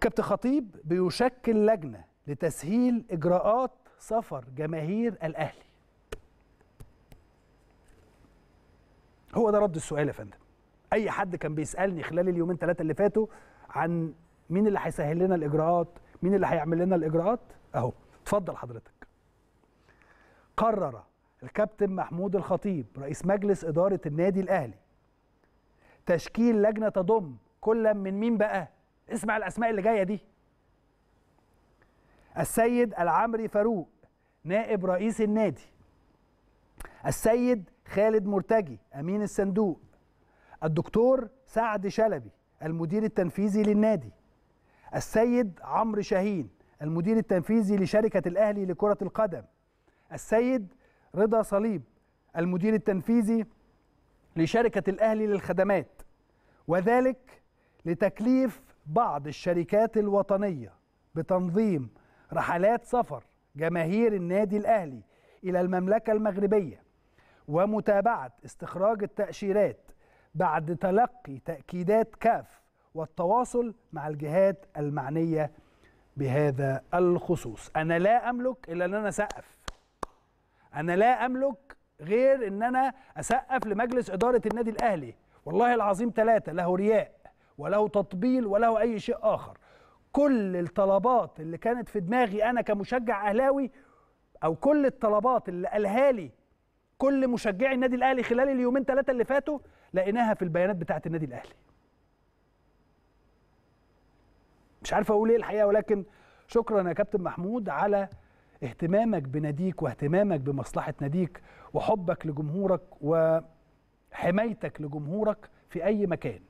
كابتن خطيب بيشكل لجنه لتسهيل اجراءات سفر جماهير الاهلي هو ده رد السؤال يا فندم اي حد كان بيسالني خلال اليومين ثلاثه اللي فاتوا عن مين اللي هيسهل لنا الاجراءات مين اللي هيعمل لنا الاجراءات اهو اتفضل حضرتك قرر الكابتن محمود الخطيب رئيس مجلس اداره النادي الاهلي تشكيل لجنه تضم كل من مين بقى اسمع الاسماء اللي جايه دي السيد العمري فاروق نائب رئيس النادي السيد خالد مرتجي امين الصندوق الدكتور سعد شلبي المدير التنفيذي للنادي السيد عمرو شاهين المدير التنفيذي لشركه الاهلي لكره القدم السيد رضا صليب المدير التنفيذي لشركه الاهلي للخدمات وذلك لتكليف بعض الشركات الوطنية بتنظيم رحلات سفر جماهير النادي الأهلي إلى المملكة المغربية ومتابعة استخراج التأشيرات بعد تلقي تأكيدات كاف والتواصل مع الجهات المعنية بهذا الخصوص أنا لا أملك إلا أن أنا أسقف أنا لا أملك غير أن أنا أسقف لمجلس إدارة النادي الأهلي والله العظيم ثلاثة له رياء وله تطبيل وله اي شيء اخر كل الطلبات اللي كانت في دماغي انا كمشجع اهلاوي او كل الطلبات اللي قالها لي كل مشجعي النادي الاهلي خلال اليومين ثلاثه اللي فاتوا لقيناها في البيانات بتاعه النادي الاهلي مش عارف اقول ايه الحقيقه ولكن شكرا يا كابتن محمود على اهتمامك بناديك واهتمامك بمصلحه ناديك وحبك لجمهورك وحمايتك لجمهورك في اي مكان